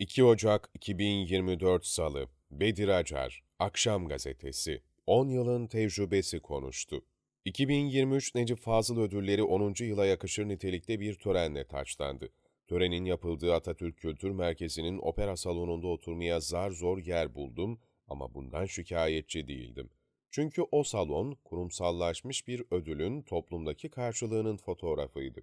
2 Ocak 2024 Salı Bedir Acar Akşam Gazetesi 10 yılın tecrübesi konuştu. 2023 Necip Fazıl Ödülleri 10. yıla yakışır nitelikte bir törenle taçlandı. Törenin yapıldığı Atatürk Kültür Merkezi'nin opera salonunda oturmaya zar zor yer buldum ama bundan şikayetçi değildim. Çünkü o salon kurumsallaşmış bir ödülün toplumdaki karşılığının fotoğrafıydı.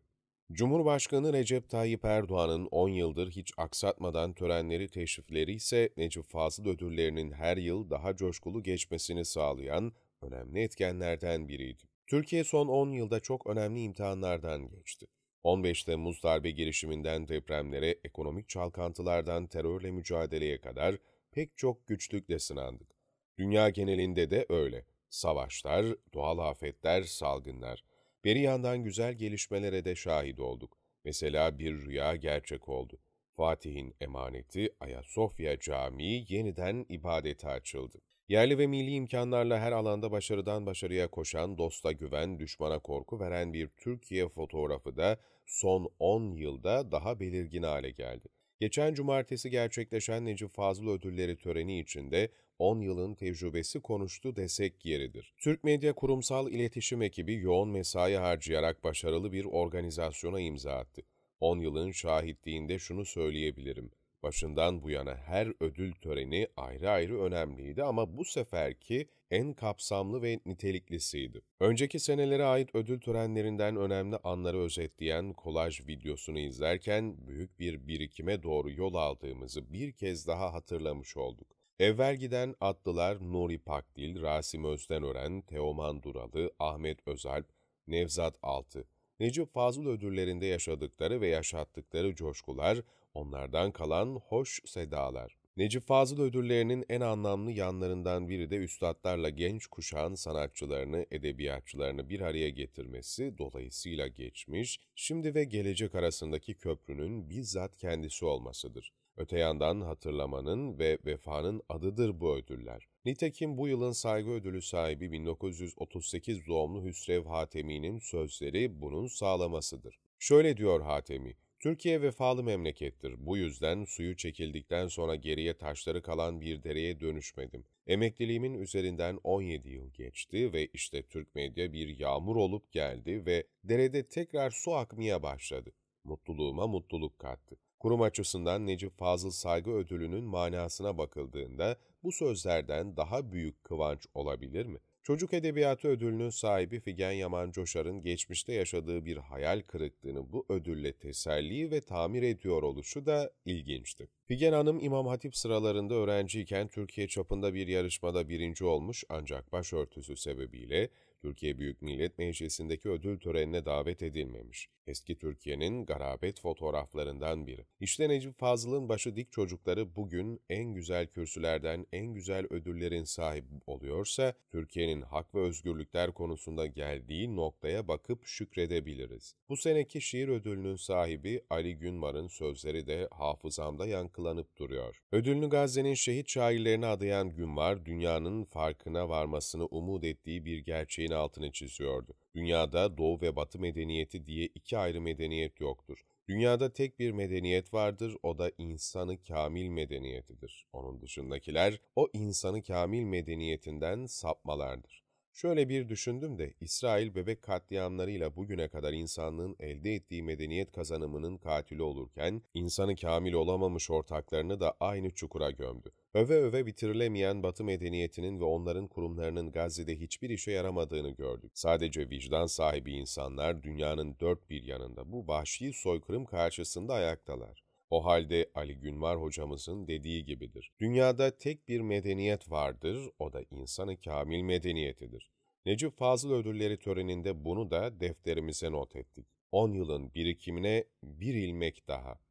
Cumhurbaşkanı Recep Tayyip Erdoğan'ın 10 yıldır hiç aksatmadan törenleri teşrifleri ise Necip Fazıl ödüllerinin her yıl daha coşkulu geçmesini sağlayan önemli etkenlerden biriydi. Türkiye son 10 yılda çok önemli imtihanlardan geçti. 15 Temmuz darbe girişiminden depremlere, ekonomik çalkantılardan terörle mücadeleye kadar pek çok güçlükle sınandık. Dünya genelinde de öyle. Savaşlar, doğal afetler, salgınlar. Bir yandan güzel gelişmelere de şahit olduk. Mesela bir rüya gerçek oldu. Fatih'in emaneti Ayasofya Camii yeniden ibadete açıldı. Yerli ve milli imkanlarla her alanda başarıdan başarıya koşan, dosta güven, düşmana korku veren bir Türkiye fotoğrafı da son 10 yılda daha belirgin hale geldi. Geçen cumartesi gerçekleşen Necip Fazıl Ödülleri töreni içinde 10 yılın tecrübesi konuştu desek yeridir. Türk Medya Kurumsal İletişim ekibi yoğun mesai harcayarak başarılı bir organizasyona imza attı. 10 yılın şahitliğinde şunu söyleyebilirim. Başından bu yana her ödül töreni ayrı ayrı önemliydi ama bu seferki en kapsamlı ve niteliklisiydi. Önceki senelere ait ödül törenlerinden önemli anları özetleyen kolaj videosunu izlerken büyük bir birikime doğru yol aldığımızı bir kez daha hatırlamış olduk. Evvel giden atlılar Nuri Pakdil, Rasim Özdenören, Teoman Duralı, Ahmet Özalp, Nevzat Altı, Necip Fazıl ödüllerinde yaşadıkları ve yaşattıkları coşkular, onlardan kalan hoş sedalar. Necip Fazıl ödüllerinin en anlamlı yanlarından biri de üstadlarla genç kuşağın sanatçılarını, edebiyatçılarını bir araya getirmesi, dolayısıyla geçmiş, şimdi ve gelecek arasındaki köprünün bizzat kendisi olmasıdır. Öte yandan hatırlamanın ve vefanın adıdır bu ödüller. Nitekim bu yılın saygı ödülü sahibi 1938 doğumlu Hüsrev Hatemi'nin sözleri bunun sağlamasıdır. Şöyle diyor Hatemi, Türkiye vefalı memlekettir. Bu yüzden suyu çekildikten sonra geriye taşları kalan bir dereye dönüşmedim. Emekliliğimin üzerinden 17 yıl geçti ve işte Türk medya bir yağmur olup geldi ve derede tekrar su akmaya başladı mutluluğuma mutluluk kattı. Kurum açısından Necip Fazıl Saygı Ödülü'nün manasına bakıldığında bu sözlerden daha büyük kıvanç olabilir mi? Çocuk Edebiyatı Ödülü'nün sahibi Figen Yaman Coşar'ın geçmişte yaşadığı bir hayal kırıklığını bu ödülle teselli ve tamir ediyor oluşu da ilginçti. Figen Hanım İmam Hatip sıralarında öğrenciyken Türkiye çapında bir yarışmada birinci olmuş ancak başörtüsü sebebiyle Türkiye Büyük Millet Meclisi'ndeki ödül törenine davet edilmemiş. Eski Türkiye'nin garabet fotoğraflarından biri. İşte Necip Fazıl'ın başı dik çocukları bugün en güzel kürsülerden en güzel ödüllerin sahibi oluyorsa, Türkiye'nin hak ve özgürlükler konusunda geldiği noktaya bakıp şükredebiliriz. Bu seneki şiir ödülünün sahibi Ali Günvar'ın sözleri de hafızamda yankılanıp duruyor. Ödülünü Gazze'nin şehit şairlerine adayan Günvar, dünyanın farkına varmasını umut ettiği bir gerçeğin öneminin altını çiziyordu. Dünyada doğu ve batı medeniyeti diye iki ayrı medeniyet yoktur. Dünyada tek bir medeniyet vardır, o da insanı kamil medeniyetidir. Onun dışındakiler o insanı kamil medeniyetinden sapmalardır. Şöyle bir düşündüm de İsrail bebek katliamlarıyla bugüne kadar insanlığın elde ettiği medeniyet kazanımının katili olurken insanı kamil olamamış ortaklarını da aynı çukura gömdü. Öve öve bitirilemeyen Batı medeniyetinin ve onların kurumlarının Gazze'de hiçbir işe yaramadığını gördük. Sadece vicdan sahibi insanlar dünyanın dört bir yanında bu vahşi soykırım karşısında ayaktalar. O halde Ali Günvar hocamızın dediği gibidir. Dünyada tek bir medeniyet vardır, o da insanı kamil medeniyetidir. Necip Fazıl Ödülleri töreninde bunu da defterimize not ettik. 10 yılın birikimine bir ilmek daha.